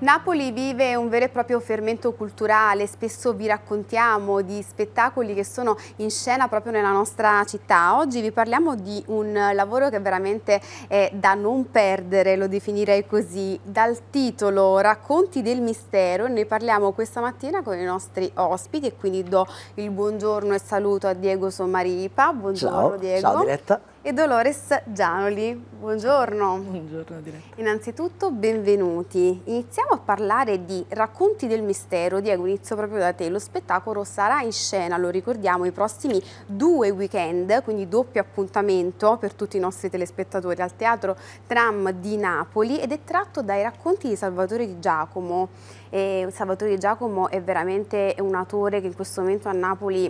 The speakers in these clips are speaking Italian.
Napoli vive un vero e proprio fermento culturale, spesso vi raccontiamo di spettacoli che sono in scena proprio nella nostra città. Oggi vi parliamo di un lavoro che veramente è da non perdere, lo definirei così, dal titolo Racconti del mistero. Ne parliamo questa mattina con i nostri ospiti e quindi do il buongiorno e saluto a Diego Sommaripa. Buongiorno ciao, Diego. Ciao diretta e Dolores Gianoli. Buongiorno. Buongiorno diretta. Innanzitutto benvenuti. Iniziamo a parlare di Racconti del mistero Diego inizio proprio da te. Lo spettacolo sarà in scena, lo ricordiamo, i prossimi due weekend, quindi doppio appuntamento per tutti i nostri telespettatori al Teatro Tram di Napoli ed è tratto dai racconti di Salvatore Di Giacomo. E Salvatore Di Giacomo è veramente un autore che in questo momento a Napoli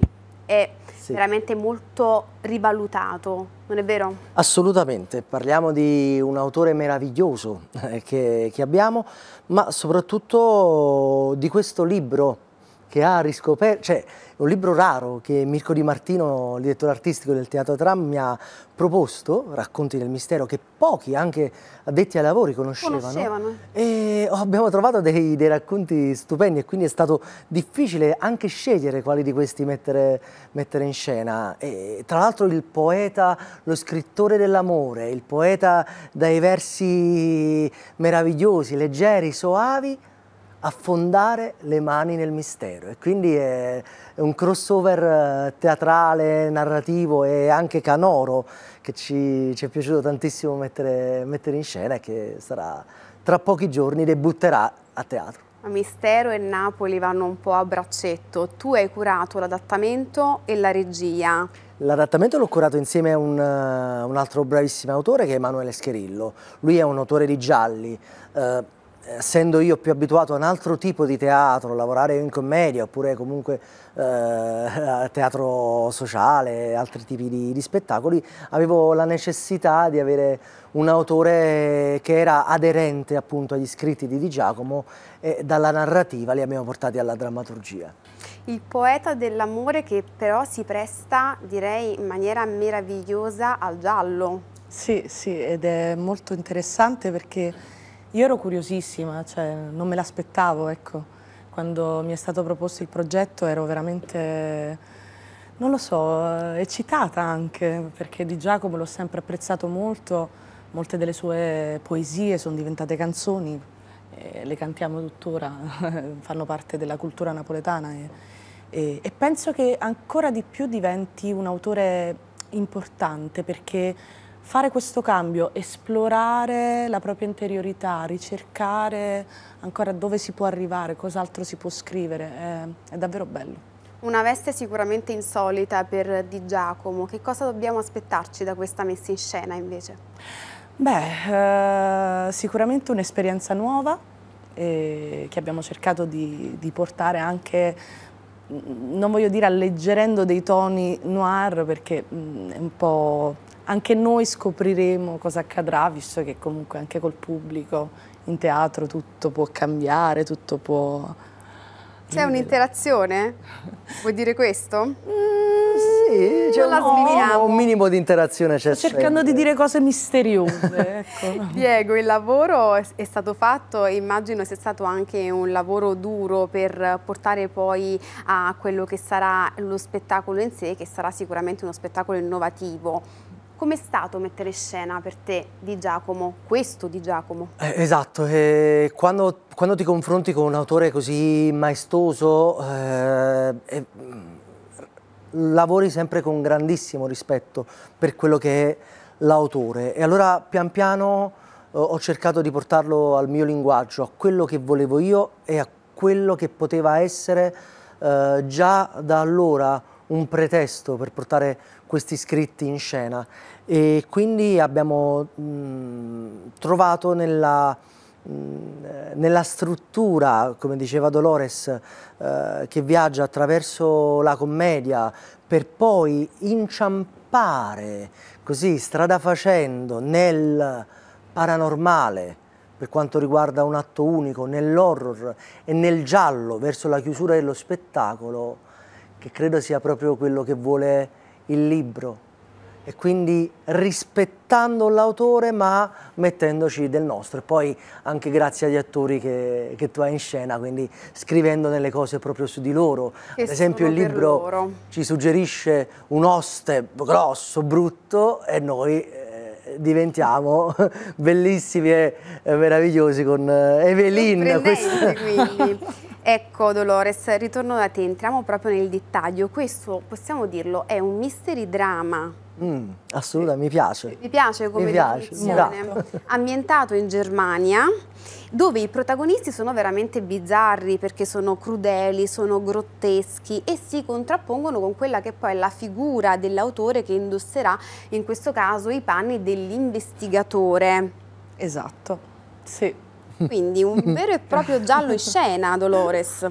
è sì. veramente molto rivalutato, non è vero? Assolutamente, parliamo di un autore meraviglioso eh, che, che abbiamo, ma soprattutto di questo libro che ha riscoperto, cioè un libro raro che Mirko Di Martino, il direttore artistico del Teatro Tram, mi ha proposto, Racconti del Mistero, che pochi anche addetti ai lavori conoscevano. conoscevano. E abbiamo trovato dei, dei, racconti stupendi e quindi è stato difficile anche scegliere quali di questi mettere, mettere in scena. E, tra l'altro il poeta, lo scrittore dell'amore, il poeta dai versi meravigliosi, leggeri, soavi, affondare le mani nel mistero e quindi è, un crossover eh, teatrale, narrativo e anche canoro che ci, ci è piaciuto tantissimo mettere, mettere, in scena e che sarà tra pochi giorni debutterà a teatro. Mistero e Napoli vanno un po' a braccetto, tu hai curato l'adattamento e la regia. L'adattamento l'ho curato insieme a un, eh, un, altro bravissimo autore che è Emanuele Scherillo, lui è un autore di gialli, eh, essendo io più abituato a un altro tipo di teatro, lavorare in commedia oppure comunque eh, teatro sociale, altri tipi di, di, spettacoli, avevo la necessità di avere un autore che era aderente appunto agli scritti di Di Giacomo e dalla narrativa li abbiamo portati alla drammaturgia. Il poeta dell'amore che però si presta direi in maniera meravigliosa al giallo. Sì, sì, ed è molto interessante perché io ero curiosissima, cioè, non me l'aspettavo, ecco. Quando mi è stato proposto il progetto ero veramente, non lo so, eh, eccitata anche, perché di Giacomo l'ho sempre apprezzato molto, molte delle sue poesie sono diventate canzoni, le cantiamo tuttora, fanno parte della cultura napoletana e, e, e penso che ancora di più diventi un autore importante perché fare questo cambio, esplorare la propria interiorità, ricercare ancora dove si può arrivare, cos'altro si può scrivere, è, è davvero bello. Una veste sicuramente insolita per Di Giacomo, che cosa dobbiamo aspettarci da questa messa in scena invece? Beh, eh, sicuramente un'esperienza nuova eh, che abbiamo cercato di, di portare anche non voglio dire alleggerendo dei toni noir perché mh, mm, è un po' anche noi scopriremo cosa accadrà, visto che comunque anche col pubblico in teatro tutto può cambiare, tutto può... C'è un'interazione? Vuoi dire questo? Mm, sì, c'è un, un, minimo di interazione c'è cercando di dire cose misteriose. Ecco. Diego, il lavoro è stato fatto e immagino sia stato anche un lavoro duro per portare poi a quello che sarà lo spettacolo in sé, che sarà sicuramente uno spettacolo innovativo. Com'è stato mettere scena per te di Giacomo, questo di Giacomo? Eh, esatto, eh, quando, quando, ti confronti con un autore così maestoso, eh, mm, lavori sempre con grandissimo rispetto per quello che è l'autore e allora pian piano eh, ho cercato di portarlo al mio linguaggio, a quello che volevo io e a quello che poteva essere eh, già da allora un pretesto per portare questi scritti in scena e quindi abbiamo mh, mm, trovato nella nella struttura, come diceva Dolores, eh, che viaggia attraverso la commedia per poi inciampare così strada facendo nel paranormale per quanto riguarda un atto unico, nell'horror e nel giallo verso la chiusura dello spettacolo, che credo sia proprio quello che vuole il libro e quindi rispettando l'autore ma mettendoci del nostro e poi anche grazie agli attori che, che, tu hai in scena quindi scrivendo delle cose proprio su di loro che ad esempio il libro ci suggerisce un oste grosso, brutto e noi eh, diventiamo bellissimi e meravigliosi con eh, Evelyn quindi Ecco Dolores, ritorno da te, entriamo proprio nel dettaglio. Questo, possiamo dirlo, è un mystery drama Mm, assolutamente, mi piace. Mi piace come mi piace. Esatto. Ambientato in Germania, dove i protagonisti sono veramente bizzarri perché sono crudeli, sono grotteschi e si contrappongono con quella che poi è la figura dell'autore che indosserà in questo caso i panni dell'investigatore. Esatto, sì. Quindi un vero e proprio giallo in scena, Dolores.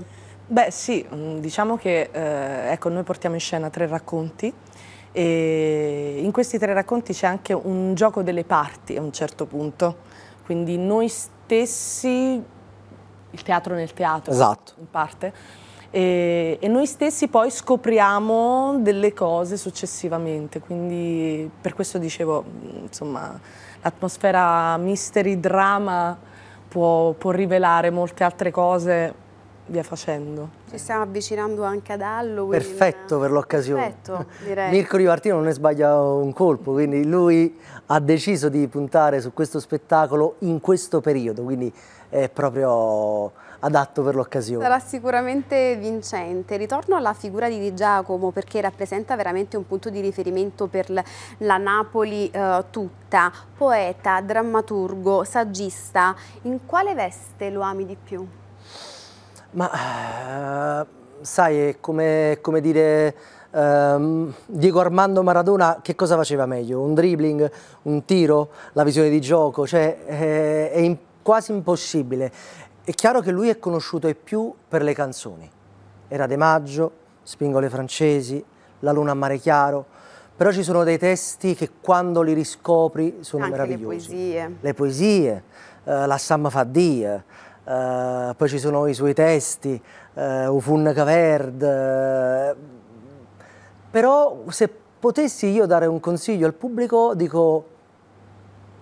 Beh sì, mm, diciamo che eh, ecco, noi portiamo in scena tre racconti e in questi tre racconti c'è anche un gioco delle parti a un certo punto, quindi noi stessi, il teatro nel teatro, esatto. in parte, e, e, noi stessi poi scopriamo delle cose successivamente, quindi per questo dicevo, insomma, l'atmosfera mystery, drama può, può rivelare molte altre cose via facendo. Ci stiamo avvicinando anche ad Halloween. Perfetto per l'occasione. Perfetto, direi. Mirko Di Martino non ne sbaglia un colpo, quindi lui ha deciso di puntare su questo spettacolo in questo periodo, quindi è proprio adatto per l'occasione. Sarà sicuramente vincente. Ritorno alla figura di Di Giacomo perché rappresenta veramente un punto di riferimento per la Napoli eh, tutta. Poeta, drammaturgo, saggista, in quale veste lo ami di più? Ma eh, sai, è come, come dire... Um, Diego Armando Maradona che cosa faceva meglio? Un dribbling, un tiro, la visione di gioco? Cioè, eh, è, è in, quasi impossibile. È chiaro che lui è conosciuto ai più per le canzoni. Era De Maggio, Spingo le Francesi, La Luna a Mare Chiaro. Però ci sono dei testi che quando li riscopri sono Anche meravigliosi. Le poesie. Le poesie, uh, La Samma fa eh, poi ci sono i suoi testi, eh, Ufun Caverd, eh. però se potessi io dare un consiglio al pubblico dico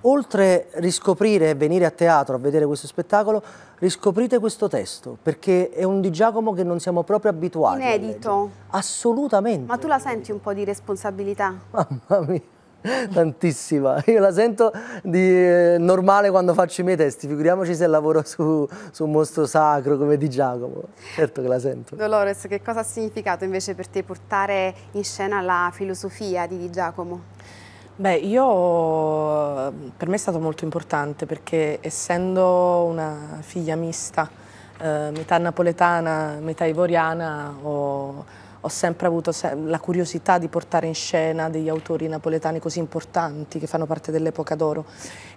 oltre a riscoprire e venire a teatro a vedere questo spettacolo, riscoprite questo testo, perché è un Di Giacomo che non siamo proprio abituati. Inedito. Assolutamente. Ma tu la senti un po' di responsabilità? Mamma mia. tantissima. Io la sento di, eh, normale quando faccio i miei testi, figuriamoci se lavoro su, su, un mostro sacro come di Giacomo. Certo che la sento. Dolores, che cosa ha significato invece per te portare in scena la filosofia di Di Giacomo? Beh, io per me è stato molto importante perché essendo una figlia mista, eh, metà napoletana, metà ivoriana, ho ho sempre avuto la curiosità di portare in scena degli autori napoletani così importanti che fanno parte dell'epoca d'oro.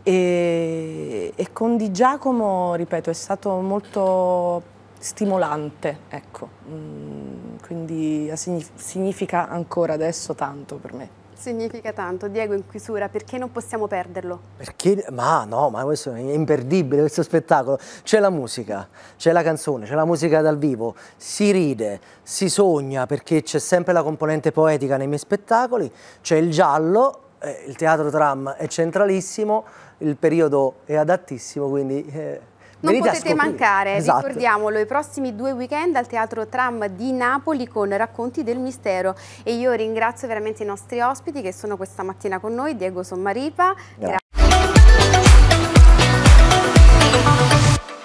E, e, con Di Giacomo, ripeto, è stato molto stimolante, ecco. Mm, quindi significa ancora adesso tanto per me. Significa tanto, Diego in chiusura, perché non possiamo perderlo? Perché? Ma no, ma questo è imperdibile, questo spettacolo. C'è la musica, c'è la canzone, c'è la musica dal vivo, si ride, si sogna perché c'è sempre la componente poetica nei miei spettacoli, c'è il giallo, eh, il teatro tram è centralissimo, il periodo è adattissimo, quindi... Eh, non Venite potete mancare, esatto. ricordiamolo, i prossimi due weekend al Teatro Tram di Napoli con Racconti del Mistero. E io ringrazio veramente i nostri ospiti che sono questa mattina con noi, Diego Sommaripa. Grazie.